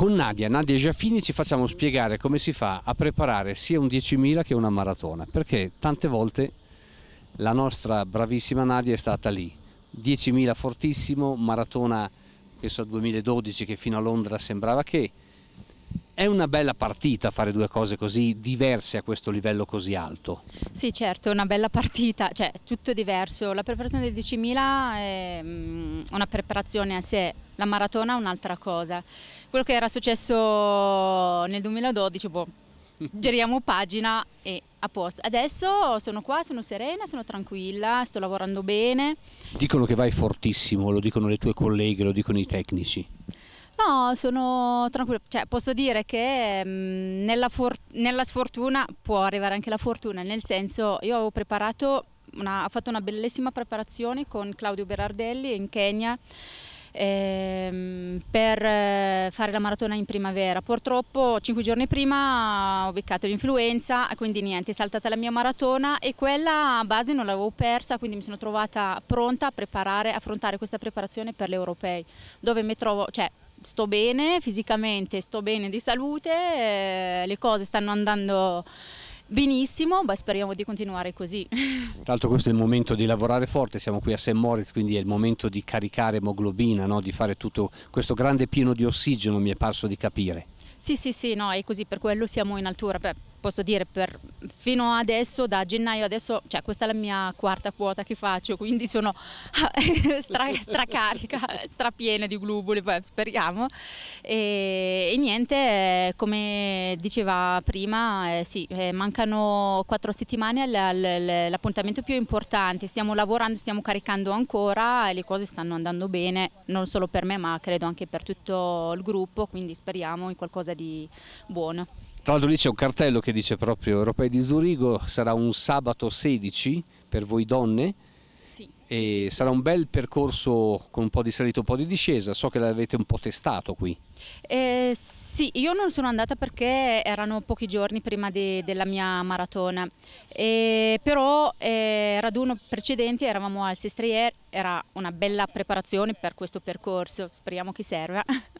con Nadia, Nadia Giaffini ci facciamo spiegare come si fa a preparare sia un 10.000 che una maratona, perché tante volte la nostra bravissima Nadia è stata lì, 10.000 fortissimo, maratona penso al 2012 che fino a Londra sembrava che è una bella partita fare due cose così diverse a questo livello così alto. Sì, certo, è una bella partita, cioè tutto diverso. La preparazione del 10.000 è mm, una preparazione a sé la maratona è un'altra cosa. Quello che era successo nel 2012, boh, giriamo pagina e a posto. Adesso sono qua, sono serena, sono tranquilla, sto lavorando bene. Dicono che vai fortissimo, lo dicono le tue colleghe, lo dicono i tecnici. No, sono tranquilla, cioè, posso dire che mh, mm, nella, nella, sfortuna può arrivare anche la fortuna, nel senso io avevo preparato, una, ho fatto una bellissima preparazione con Claudio Berardelli in Kenya ehm, per eh, fare la maratona in primavera. Purtroppo cinque giorni prima ho beccato l'influenza, quindi niente, è saltata la mia maratona e quella base non l'avevo persa, quindi mi sono trovata pronta a preparare, a affrontare questa preparazione per gli europei, dove mi trovo, cioè sto bene fisicamente, sto bene di salute, eh, le cose stanno andando benissimo, beh, speriamo di continuare così. Tra l'altro questo è il momento di lavorare forte, siamo qui a St. Moritz, quindi è il momento di caricare emoglobina, no? di fare tutto questo grande pieno di ossigeno, mi è parso di capire. Sì, sì, sì, no, è così, per quello siamo in altura. Beh, posso dire per, fino adesso, da gennaio adesso, cioè questa è la mia quarta quota che faccio, quindi sono stra, stracarica, strapiena di globuli, speriamo. E, e, niente, eh, come diceva prima, eh, sì, eh, mancano quattro settimane all'appuntamento più importante, stiamo lavorando, stiamo caricando ancora e le cose stanno andando bene, non solo per me ma credo anche per tutto il gruppo, quindi speriamo in qualcosa di buono. Tra l'altro lì c'è un cartello che dice proprio Europei di Zurigo, sarà un sabato 16 per voi donne. Sì, e sì, sarà un bel percorso con un po' di salita, e un po' di discesa. So che l'avete un po' testato qui. Eh, sì, io non sono andata perché erano pochi giorni prima de, della mia maratona, eh, però eh, raduno precedente eravamo al Sestriere, era una bella preparazione per questo percorso, speriamo che serva.